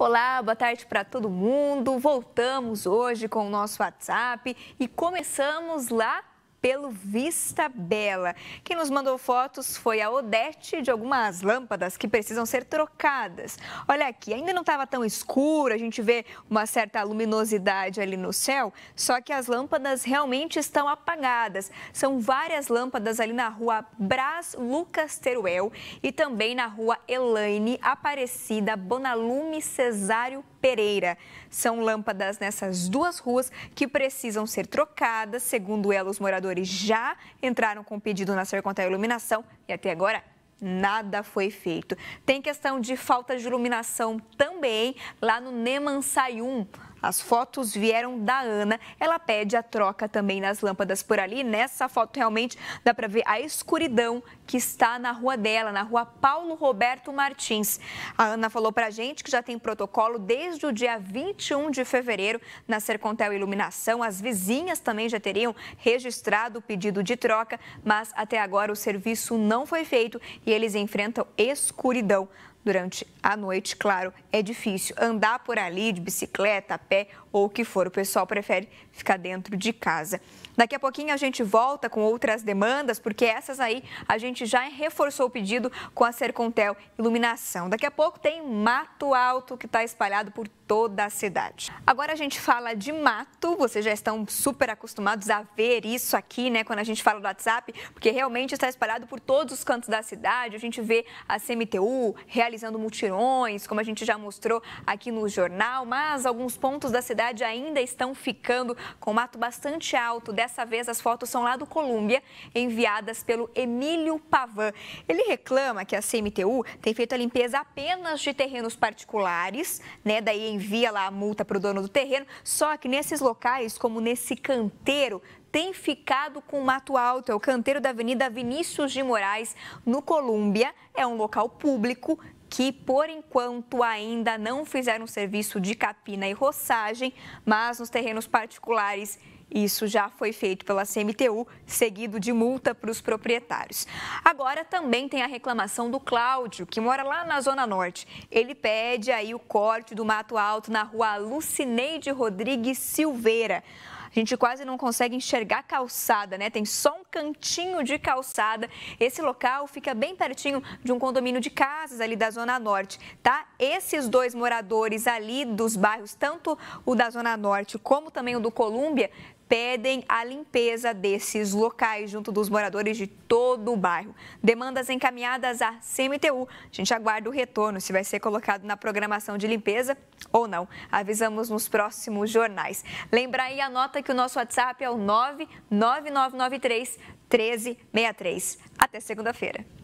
Olá, boa tarde para todo mundo. Voltamos hoje com o nosso WhatsApp e começamos lá pelo Vista Bela. Quem nos mandou fotos foi a Odete de algumas lâmpadas que precisam ser trocadas. Olha aqui, ainda não estava tão escuro, a gente vê uma certa luminosidade ali no céu, só que as lâmpadas realmente estão apagadas. São várias lâmpadas ali na rua Brás Lucas Teruel e também na rua Elaine Aparecida Bonalume Cesário Pereira. São lâmpadas nessas duas ruas que precisam ser trocadas, segundo ela, os moradores moradores já entraram com pedido na SER Conta iluminação e até agora nada foi feito. Tem questão de falta de iluminação também lá no Nemansai 1. As fotos vieram da Ana. Ela pede a troca também nas lâmpadas por ali. Nessa foto, realmente, dá para ver a escuridão que está na rua dela, na rua Paulo Roberto Martins. A Ana falou para a gente que já tem protocolo desde o dia 21 de fevereiro na Sercontel Iluminação. As vizinhas também já teriam registrado o pedido de troca, mas até agora o serviço não foi feito e eles enfrentam escuridão durante a noite, claro, é difícil andar por ali de bicicleta, a pé ou o que for. O pessoal prefere ficar dentro de casa. Daqui a pouquinho a gente volta com outras demandas, porque essas aí a gente já reforçou o pedido com a Sercontel Iluminação. Daqui a pouco tem mato alto que está espalhado por toda a cidade. Agora a gente fala de mato, vocês já estão super acostumados a ver isso aqui, né, quando a gente fala do WhatsApp, porque realmente está espalhado por todos os cantos da cidade. A gente vê a CMTU realizando realizando mutirões, como a gente já mostrou aqui no jornal, mas alguns pontos da cidade ainda estão ficando com mato bastante alto. Dessa vez as fotos são lá do Colômbia, enviadas pelo Emílio Pavan. Ele reclama que a CMTU tem feito a limpeza apenas de terrenos particulares, né? Daí envia lá a multa para o dono do terreno. Só que nesses locais, como nesse canteiro, tem ficado com mato alto. É o canteiro da Avenida Vinícius de Moraes, no Colômbia. É um local público que, por enquanto, ainda não fizeram serviço de capina e roçagem, mas nos terrenos particulares isso já foi feito pela CMTU, seguido de multa para os proprietários. Agora também tem a reclamação do Cláudio, que mora lá na Zona Norte. Ele pede aí o corte do Mato Alto na rua Lucineide Rodrigues Silveira. A gente quase não consegue enxergar calçada, né? Tem só um cantinho de calçada. Esse local fica bem pertinho de um condomínio de casas ali da Zona Norte, tá? Esses dois moradores ali dos bairros, tanto o da Zona Norte como também o do Colômbia, pedem a limpeza desses locais junto dos moradores de todo o bairro. Demandas encaminhadas à CMTU. A gente aguarda o retorno se vai ser colocado na programação de limpeza ou não. Avisamos nos próximos jornais. Lembra aí anota que o nosso WhatsApp é o 99993 1363. Até segunda-feira.